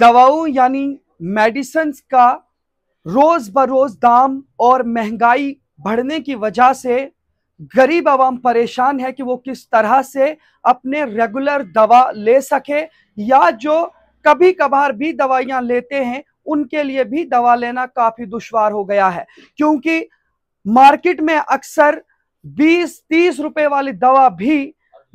दवाओं यानी मेडिसन्स का रोज बरोज दाम और महंगाई बढ़ने की वजह से गरीब आवाम परेशान है कि वो किस तरह से अपने रेगुलर दवा ले सके या जो कभी कभार भी दवाइयाँ लेते हैं उनके लिए भी दवा लेना काफ़ी दुश्वार हो गया है क्योंकि मार्केट में अक्सर 20-30 रुपए वाली दवा भी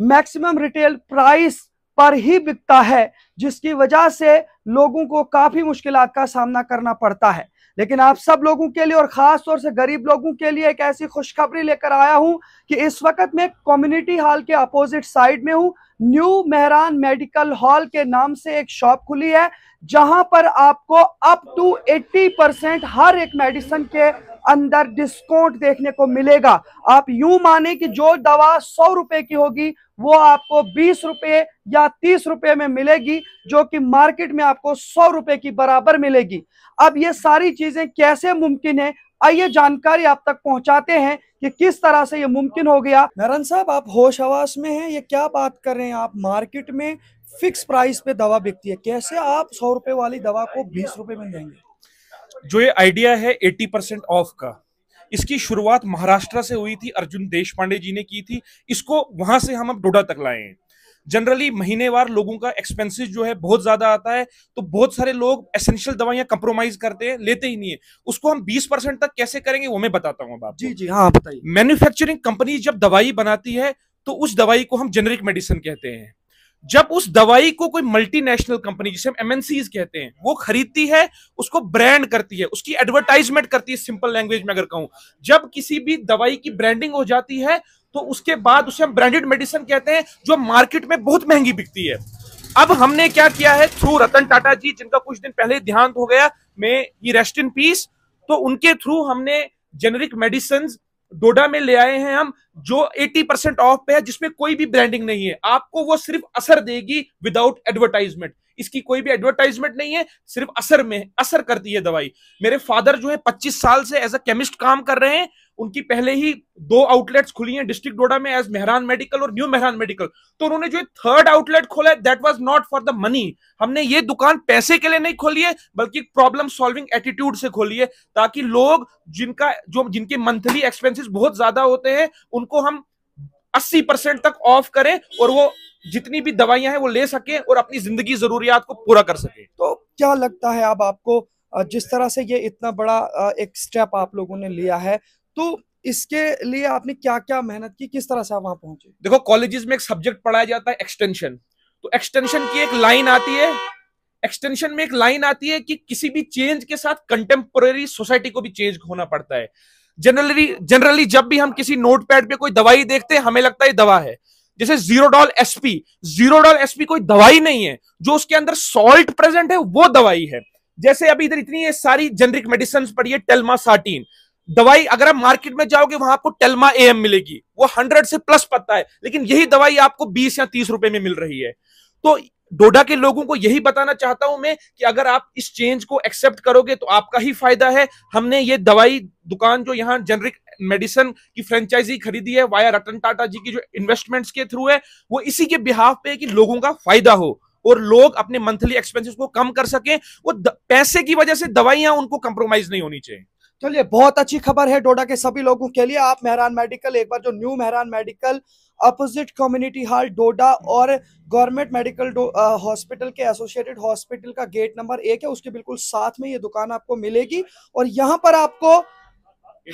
मैक्सिमम रिटेल प्राइस पर ही बिकता है जिसकी वजह से लोगों को काफ़ी मुश्किल का सामना करना पड़ता है लेकिन आप सब लोगों के लिए और ख़ास तौर से गरीब लोगों के लिए एक ऐसी खुशखबरी लेकर आया हूं कि इस वक्त मैं कम्युनिटी हॉल के अपोजिट साइड में हूं न्यू मेहरान मेडिकल हॉल के नाम से एक शॉप खुली है जहां पर आपको अप टू 80 परसेंट हर एक मेडिसिन के अंदर डिस्काउंट देखने को मिलेगा आप यूं माने कि जो दवा सौ रुपए की होगी वो आपको बीस रुपए या तीस रुपए में मिलेगी जो कि मार्केट में आपको सौ रुपए की बराबर मिलेगी अब ये सारी चीजें कैसे मुमकिन है आइए जानकारी आप तक पहुंचाते हैं कि किस तरह से ये मुमकिन हो गया नरन साहब आप होश आवास में हैं ये क्या बात कर रहे हैं आप मार्केट में फिक्स प्राइस पे दवा बिकती है कैसे आप सौ रुपए वाली दवा को बीस रुपए में देंगे जो ये आइडिया है 80 परसेंट ऑफ का इसकी शुरुआत महाराष्ट्र से हुई थी अर्जुन देश पांडे जी ने की थी इसको वहां से हम अब डोडा तक लाए हैं जनरली महीनेवार लोगों का एक्सपेंसिस जो है बहुत ज्यादा आता है तो बहुत सारे लोग एसेंशियल दवाइयां कंप्रोमाइज करते हैं लेते ही नहीं है उसको हम 20 परसेंट तक कैसे करेंगे वो मैं बताता हूँ जी जी हाँ बताइए मैन्युफैक्चरिंग कंपनी जब दवाई बनाती है तो उस दवाई को हम जेनरिक मेडिसिन कहते हैं जब उस दवाई को कोई मल्टीनेशनल कंपनी जिसे हम एमएनसीज कहते हैं वो खरीदती है उसको ब्रांड करती है उसकी एडवर्टाइजमेंट करती है सिंपल लैंग्वेज में अगर कहूं जब किसी भी दवाई की ब्रांडिंग हो जाती है तो उसके बाद उसे हम ब्रांडेड मेडिसिन कहते हैं जो मार्केट में बहुत महंगी बिकती है अब हमने क्या किया है थ्रू रतन टाटा जी जिनका कुछ दिन पहले ध्यान हो गया मैं ये रेस्ट इन पीस तो उनके थ्रू हमने जेनरिक मेडिसिन डोडा में ले आए हैं हम जो 80 परसेंट ऑफ पे है जिसमें कोई भी ब्रांडिंग नहीं है आपको वो सिर्फ असर देगी विदाउट एडवर्टाइजमेंट इसकी कोई भी एडवर्टाइजमेंट नहीं है सिर्फ असर में असर करती है दवाई मेरे फादर जो है 25 साल से एज अ केमिस्ट काम कर रहे हैं उनकी पहले ही दो आउटलेट्स खुली हैं डिस्ट्रिक्ट डोडा में एज मेहरान मेडिकल और न्यू मेहरान मेडिकल तो उन्होंने जो थर्ड आउटलेट खोला है that was not for the money हमने ये दुकान पैसे के लिए नहीं खोली है बल्कि प्रॉब्लम सॉल्विंग एटीट्यूड से खोली है ताकि लोग जिनका जो जिनके मंथली एक्सपेंसिस बहुत ज्यादा होते हैं उनको हम अस्सी परसेंट तक ऑफ करें और वो जितनी भी दवाइयां हैं वो ले सके और अपनी जिंदगी जरूरियात को पूरा कर सके तो क्या लगता है अब आप आपको जिस तरह से ये इतना बड़ा एक स्टेप आप लोगों ने लिया है तो इसके लिए आपने क्या क्या मेहनत की किस तरह से आप वहां पहुंचे देखो कॉलेजेस में एक सब्जेक्ट पढ़ाया जाता है एक्सटेंशन तो एक्सटेंशन की एक लाइन आती है एक्सटेंशन में एक लाइन आती है कि किसी भी चेंज के साथ कंटेम्पोरेरी सोसाइटी को भी चेंज होना पड़ता है जनरली जनरली जब भी हम किसी नोट पैड पे कोई दवाई देखते हैं हमें लगता है दवा है जैसे Zerodol SP Zerodol SP कोई दवाई नहीं है जो उसके अंदर सॉल्ट प्रेजेंट है वो दवाई है जैसे अभी इधर इतनी सारी जेनरिक मेडिसिन पड़ी है टेलमा साटीन दवाई अगर आप मार्केट में जाओगे वहां आपको टेलमा ए एम मिलेगी वो हंड्रेड से प्लस पत्ता है लेकिन यही दवाई आपको बीस या तीस रुपए में मिल रही है तो डोडा के लोगों को यही बताना चाहता हूं मैं कि अगर आप इस चेंज को एक्सेप्ट करोगे तो आपका ही फायदा है हमने ये दवाई दुकान जो यहाँ जेनरिक मेडिसिन की फ्रेंचाइजी खरीदी है वाया रतन टाटा जी की जो इन्वेस्टमेंट्स के थ्रू है वो इसी के बिहाफ पे कि लोगों का फायदा हो और लोग अपने मंथली एक्सपेंसेस को कम कर सकें वो पैसे की वजह से दवाइयां उनको कंप्रोमाइज नहीं होनी चाहिए चलिए बहुत अच्छी खबर है डोडा के सभी लोगों के लिए आप मेहरान मेडिकल एक बार जो new Mehran medical opposite community hall Doda और गवर्नमेंट मेडिकल हॉस्पिटल के एसोसिएटेड हॉस्पिटल का गेट नंबर एक है उसके बिल्कुल साथ में ये दुकान आपको मिलेगी और यहाँ पर आपको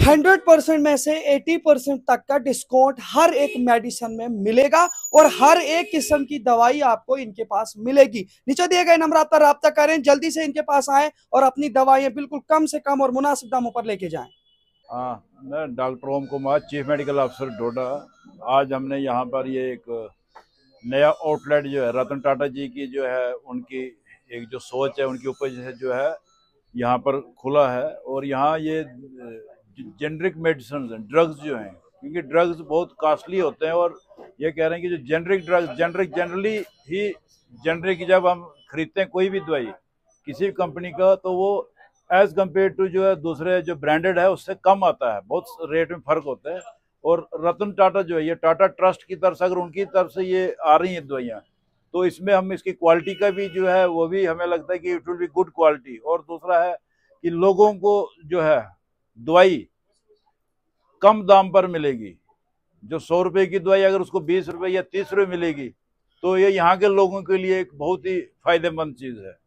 हंड्रेड परसेंट में से एटी परसेंट तक का डिस्काउंट हर एक मेडिसिन में मिलेगा और हर एक किस्म की दवाई आपको इनके पास मिलेगी नीचे दिए गए नंबर पर रब्ता करें जल्दी से इनके पास आए और अपनी दवाइयां बिल्कुल कम से कम और मुनासिब दामों पर लेके जाए हाँ, मैं doctor Om Kumar chief medical अफसर डोडा आज हमने यहाँ पर ये एक नया आउटलेट जो है रतन टाटा जी की जो है उनकी एक जो सोच है उनकी उपज है जो है यहाँ पर खुला है और यहाँ ये जेनरिक मेडिसन हैं ड्रग्स जो हैं क्योंकि ड्रग्स बहुत कास्टली होते हैं और ये कह रहे हैं कि जो जेनरिक ड्रग्स जेनरिक जनरली ही जेनरिक जब हम खरीदते हैं कोई भी दवाई किसी भी कंपनी का तो वो एज़ कम्पेयर टू जो है दूसरे जो ब्रांडेड है उससे कम आता है बहुत रेट में फ़र्क होता है और रतन टाटा जो है ये टाटा ट्रस्ट की तरफ से अगर उनकी तरफ से ये आ रही हैं दवाइयाँ तो इसमें हम इसकी क्वालिटी का भी जो है वो भी हमें लगता है कि it will be good quality और दूसरा है कि लोगों को जो है दवाई कम दाम पर मिलेगी जो सौ रुपए की दवाई अगर उसको बीस रुपए या तीस रुपए मिलेगी तो ये यहाँ के लोगों के लिए एक बहुत ही फायदेमंद चीज़ है